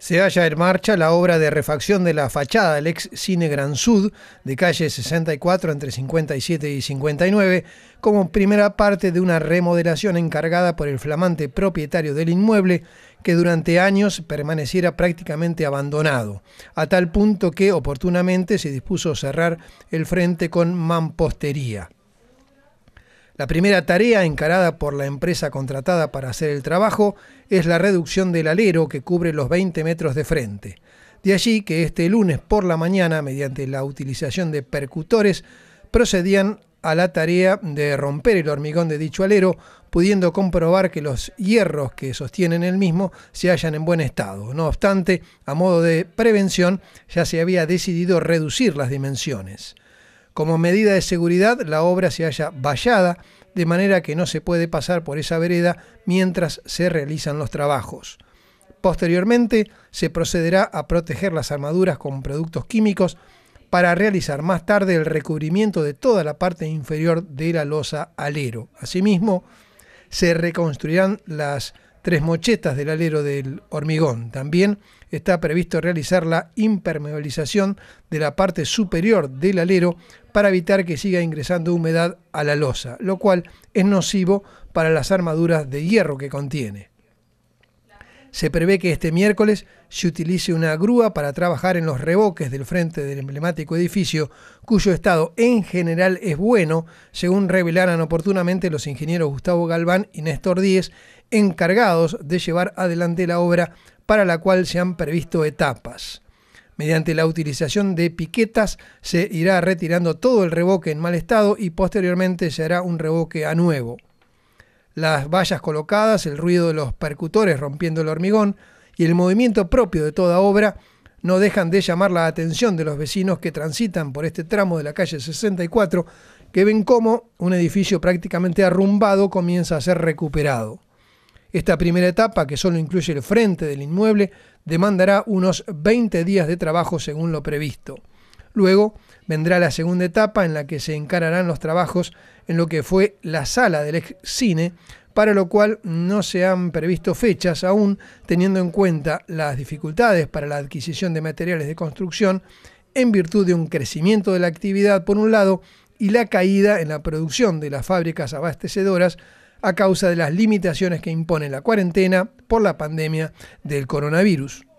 se halla en marcha la obra de refacción de la fachada del ex Cine Gran Sud de calle 64 entre 57 y 59 como primera parte de una remodelación encargada por el flamante propietario del inmueble que durante años permaneciera prácticamente abandonado, a tal punto que oportunamente se dispuso cerrar el frente con mampostería. La primera tarea encarada por la empresa contratada para hacer el trabajo es la reducción del alero que cubre los 20 metros de frente. De allí que este lunes por la mañana, mediante la utilización de percutores, procedían a la tarea de romper el hormigón de dicho alero, pudiendo comprobar que los hierros que sostienen el mismo se hallan en buen estado. No obstante, a modo de prevención, ya se había decidido reducir las dimensiones. Como medida de seguridad, la obra se halla vallada, de manera que no se puede pasar por esa vereda mientras se realizan los trabajos. Posteriormente, se procederá a proteger las armaduras con productos químicos para realizar más tarde el recubrimiento de toda la parte inferior de la losa alero. Asimismo, se reconstruirán las tres mochetas del alero del hormigón. También está previsto realizar la impermeabilización de la parte superior del alero para evitar que siga ingresando humedad a la losa, lo cual es nocivo para las armaduras de hierro que contiene se prevé que este miércoles se utilice una grúa para trabajar en los reboques del frente del emblemático edificio, cuyo estado en general es bueno, según revelaran oportunamente los ingenieros Gustavo Galván y Néstor Díez, encargados de llevar adelante la obra para la cual se han previsto etapas. Mediante la utilización de piquetas se irá retirando todo el reboque en mal estado y posteriormente se hará un revoque a nuevo las vallas colocadas, el ruido de los percutores rompiendo el hormigón y el movimiento propio de toda obra no dejan de llamar la atención de los vecinos que transitan por este tramo de la calle 64, que ven cómo un edificio prácticamente arrumbado comienza a ser recuperado. Esta primera etapa, que solo incluye el frente del inmueble, demandará unos 20 días de trabajo según lo previsto. Luego vendrá la segunda etapa en la que se encararán los trabajos en lo que fue la sala del ex cine, para lo cual no se han previsto fechas aún, teniendo en cuenta las dificultades para la adquisición de materiales de construcción en virtud de un crecimiento de la actividad por un lado y la caída en la producción de las fábricas abastecedoras a causa de las limitaciones que impone la cuarentena por la pandemia del coronavirus.